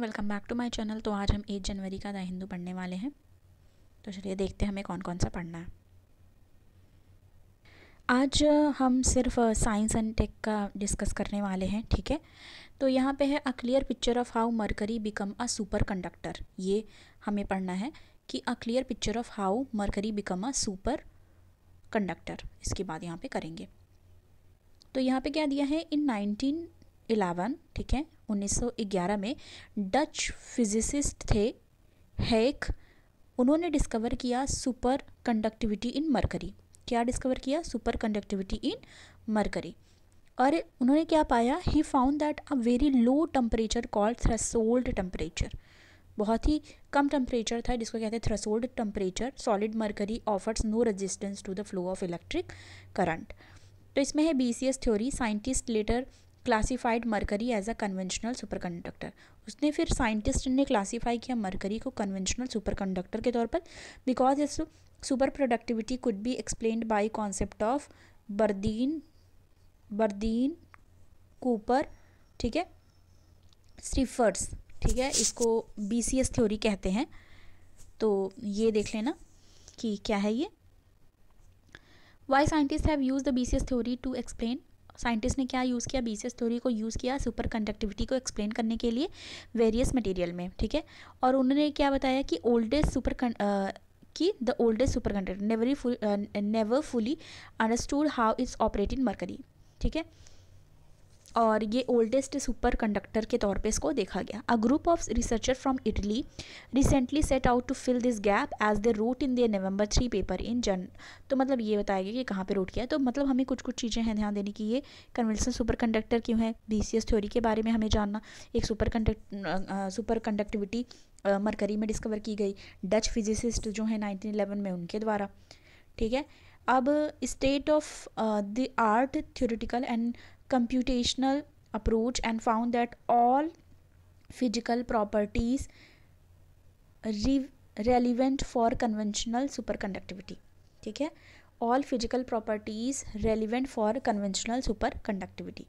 welcome back to my channel तो आज हम 8 जनवरी का द हिंदू पढ़ने वाले हैं तो चलिए देखते हैं हमें कौन कौन सा पढ़ना है आज हम सिर्फ साइंस एंड टेक का डिस्कस करने वाले हैं ठीक है तो यहाँ पे है a clear picture of how mercury become a superconductor ये हमें पढ़ना है कि a clear picture of how mercury become a superconductor इसके बाद यहाँ पे करेंगे तो यहाँ पे क्या दिया है इन 1911 ठीक है 1911 में डच फिजिसिस्ट थे हैक उन्होंने डिस्कवर किया सुपर कंडक्टिविटी इन मरकरी क्या डिस्कवर किया सुपर कंडक्टिविटी इन मरकरी और उन्होंने क्या पाया he found that a very low temperature called threshold temperature बहुत ही कम टेम्परेचर था जिसको कहते हैं threshold temperature solid mercury offers no resistance to the flow of electric current तो इसमें है B C S theory scientist later classified mercury as a conventional superconductor उसने फिर साइंटिस्ट ने क्लासीफाई किया मरकरी को कन्वेंशनल सुपरकंडक्टर के तौर पर because this super productivity could be explain by concept of Bardeen Bardeen Cooper ठीक है स्टीफर्स ठीक है इसको बी सी एस थ्योरी कहते हैं तो ये देख लेना कि क्या है ये why scientist have use the B C S theory to explain scientist ने क्या यूज़ किया बीसीएस थ्योरी को यूज़ किया सुपर कंडक्टिविटी को एक्सप्लेन करने के लिए वेरियस मटेरियल में ठीक है और उन्होंने क्या बताया कि ओल्डेस्ट सुपर कि the oldest superconductor never never fully understood how it's operate in mercury ठीक है और ये ओल्डेस्ट सुपर कंडक्टर के तौर पे इसको देखा गया a group of researcher from Italy recently set out to fill this gap as they wrote in the November three paper in जन तो मतलब ये बताया गया कि कहाँ पे रूट किया तो मतलब हमें कुछ कुछ चीज़ें हैं ध्यान देने की ये कन्वेंसन सुपर कंडक्टर क्यों है बी थ्योरी के बारे में हमें जानना एक super conduct superconductivity mercury में डिस्कवर की गई डच फिजिसिस्ट जो है इलेवन में उनके द्वारा ठीक है अब state of the art theoretical and computational approach and found that all physical properties re relevant for conventional superconductivity ठीक है all physical properties relevant for conventional superconductivity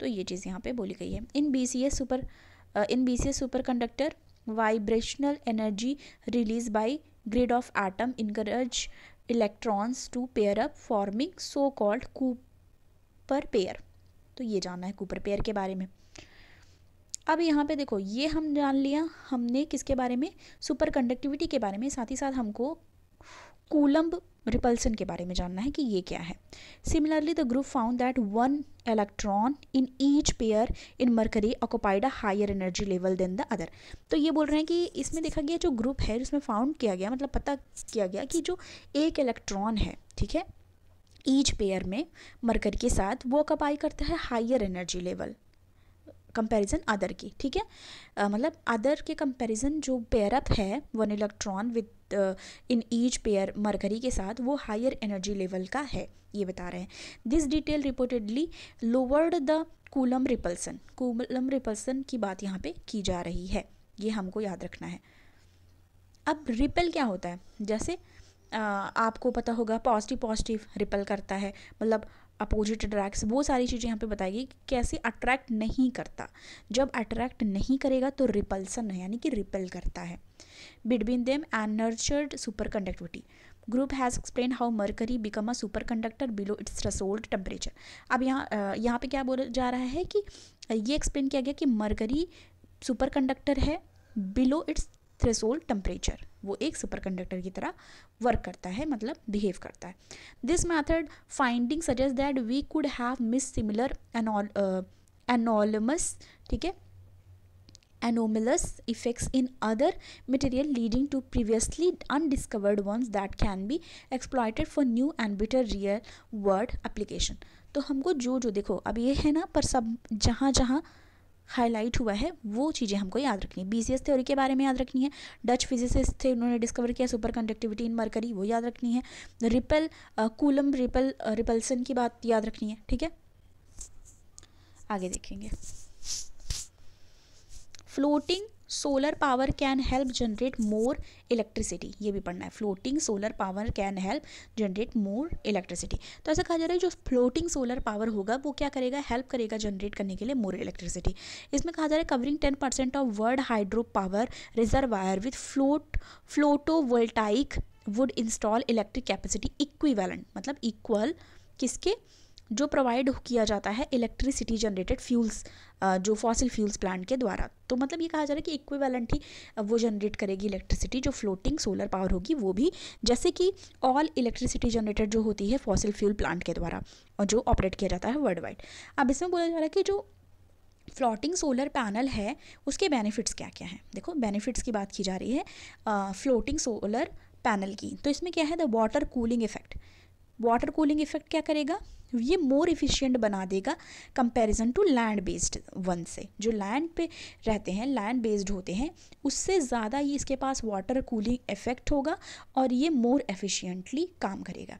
तो ये चीज़ यहाँ पे बोली गई है in B C S super in B C S superconductor vibrational energy release by grid of atom encourage electrons to pair up forming so called Cooper pair तो ये जानना है कूपर पेयर के बारे में अब यहाँ पे देखो ये हम जान लिया हमने किसके बारे में सुपर कंडक्टिविटी के बारे में साथ ही साथ हमको कूलम्ब रिपल्सन के बारे में जानना है कि ये क्या है similarly the group found that one electron in each pair in mercury occupied a higher energy level than the other तो ये बोल रहे हैं कि इसमें देखा गया जो ग्रुप है जिसमें फाउंड किया गया मतलब पता किया गया कि जो एक इलेक्ट्रॉन है ठीक है ईच पेयर में मरकर के साथ वो कब आई करता है higher energy level comparison other की ठीक है uh, मतलब अदर के कंपैरिजन जो पेयरअप है one electron with in each pair mercury के साथ वो हायर एनर्जी लेवल का है ये बता रहे हैं this detail reportedly lowered the Coulomb repulsion Coulomb repulsion की बात यहाँ पे की जा रही है ये हमको याद रखना है अब रिपल क्या होता है जैसे आपको पता होगा पॉजिटिव पॉजिटिव रिपल करता है मतलब अपोजिट अट्रैक्ट्स वो सारी चीज़ें यहाँ पे बताएगी कि कैसे अट्रैक्ट नहीं करता जब अट्रैक्ट नहीं करेगा तो रिपल्सन है यानी कि रिपेल करता है between them and nurtured superconductivity group has explain how mercury become a superconductor below its threshold temperature अब यहाँ यहाँ पे क्या बोला जा रहा है कि ये एक्सप्लेन किया गया कि मरकरी सुपर कंडक्टर है बिलो इट्स थ्रेसोल्ड टेम्परेचर वो एक सुपरकंडक्टर की तरह वर्क करता है मतलब बिहेव करता है this method finding suggest that we could have miss similar anomalous ठीक है anomalous effects in other material leading to previously undiscovered ones that can be exploited for new and better real world application तो हमको जो जो देखो अब ये है ना पर सब जहाँ जहाँ हाईलाइट हुआ है वो चीज़ें हमको याद रखनी है बीसीएस थ्योरी के बारे में याद रखनी है डच फिजिसिस्ट थे उन्होंने डिस्कवर किया सुपर कंडक्टिविटी इन मरकरी वो याद रखनी है रिपल कूलम रिपल रिपल्सन की बात याद रखनी है ठीक है आगे देखेंगे floating solar power can help generate more electricity ये भी पढ़ना है floating solar power can help generate more electricity तो ऐसा कहा जा रहा है जो फ्लोटिंग सोलर पावर होगा वो क्या करेगा हेल्प करेगा जनरेट करने के लिए मोर इलेक्ट्रिसिटी इसमें कहा जा रहा है covering ten percent of world hydro power reservoir with floatovoltaic would install electric capacity equivalent मतलब इक्वल किसके जो प्रोवाइड किया जाता है इलेक्ट्रिसिटी जनरेटेड फ्यूल्स जो फॉसिल फ्यूल्स प्लांट के द्वारा तो मतलब ये कहा जा रहा है कि इक्विवेलेंट ही वो जनरेट करेगी इलेक्ट्रिसिटी जो फ्लोटिंग सोलर पावर होगी वो भी जैसे कि ऑल इलेक्ट्रिसिटी जनरेटेड जो होती है फॉसिल फ्यूल प्लांट के द्वारा और जो ऑपरेट किया जाता है वर्ल्ड वाइड अब इसमें बोला जा रहा है कि जो फ्लोटिंग सोलर पैनल है उसके बेनिफिट्स क्या क्या हैं देखो बेनिफिट्स की बात की जा रही है फ्लोटिंग सोलर पैनल की तो इसमें क्या है the water cooling effect water cooling effect क्या करेगा ये मोर इफ़िशियंट बना देगा comparison to land based one से जो लैंड पे रहते हैं लैंड बेस्ड होते हैं उससे ज़्यादा ये इसके पास वाटर कूलिंग इफेक्ट होगा और ये मोर एफिशियंटली काम करेगा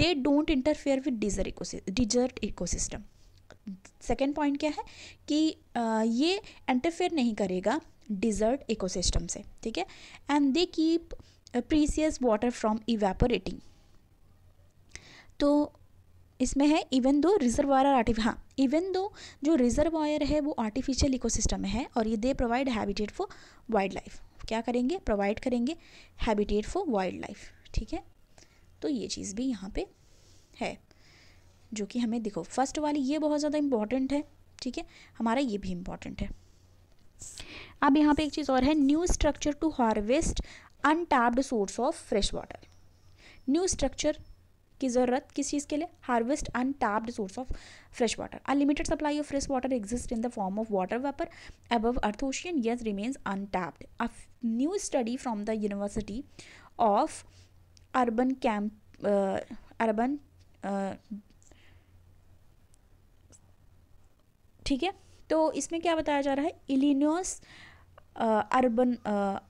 they don't interfere with eco desert ecosystem second point क्या है कि आ, ये इंटरफेयर नहीं करेगा डिजर्ट इकोसिस्टम से ठीक है and they keep precious water from evaporating तो इसमें है इवन दो रिजर्वायर आर्टिफ हाँ इवन दो जो रिजर्वायर है वो आर्टिफिशियल इकोसिस्टम है और ये they provide habitat for wildlife क्या करेंगे प्रोवाइड करेंगे हैबिटेट फॉर वाइल्ड लाइफ ठीक है तो ये चीज़ भी यहाँ पे है जो कि हमें देखो फर्स्ट वाली ये बहुत ज़्यादा इम्पॉर्टेंट है ठीक है हमारा ये भी इम्पॉर्टेंट है अब यहाँ पे एक चीज़ और है new structure to harvest untapped source of fresh water new structure की ज़रूरत किस चीज़ के लिए harvest untapped source of fresh water unlimited supply of fresh water exist in the form of water vapour above earth ocean yes remains untapped a new study from the university of Urbana कैंप Urbana ठीक है तो इसमें क्या बताया जा रहा है इलिनोस अर्बन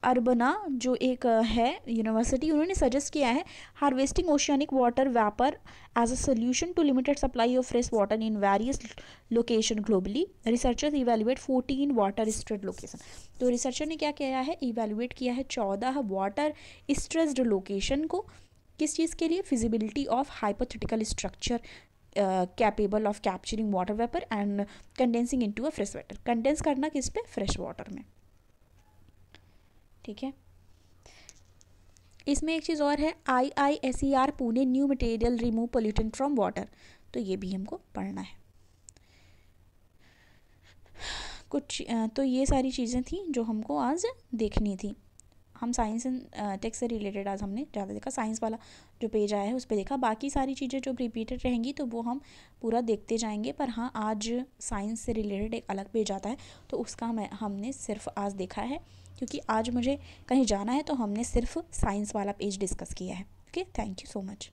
अर्बना जो एक है यूनिवर्सिटी उन्होंने सजेस्ट किया है harvesting oceanic water vapour as a solution to limited supply of fresh water in various location globally researchers evaluate fourteen water stressed location तो रिसर्चर ने क्या किया है इवेल्युएट किया है चौदह वाटर स्ट्रेस्ड लोकेशन को किस चीज़ के लिए feasibility of hypothetical structure capable of capturing water vapour and condensing into a fresh water condense करना किस पे फ्रेश वाटर में ठीक है इसमें एक चीज़ और है I I S E R Pune new material remove pollutant from water तो ये भी हमको पढ़ना है कुछ तो ये सारी चीज़ें थी जो हमको आज देखनी थी हम साइंस एंड टेक्स से रिलेटेड आज हमने ज़्यादा देखा साइंस वाला जो पेज आया है उस पर देखा बाकी सारी चीज़ें जो रिपीटेड रहेंगी तो वो हम पूरा देखते जाएंगे पर हाँ आज साइंस से रिलेटेड एक अलग पेज आता है तो उसका हमने सिर्फ आज देखा है क्योंकि आज मुझे कहीं जाना है तो हमने सिर्फ साइंस वाला पेज डिस्कस किया है okay thank you so much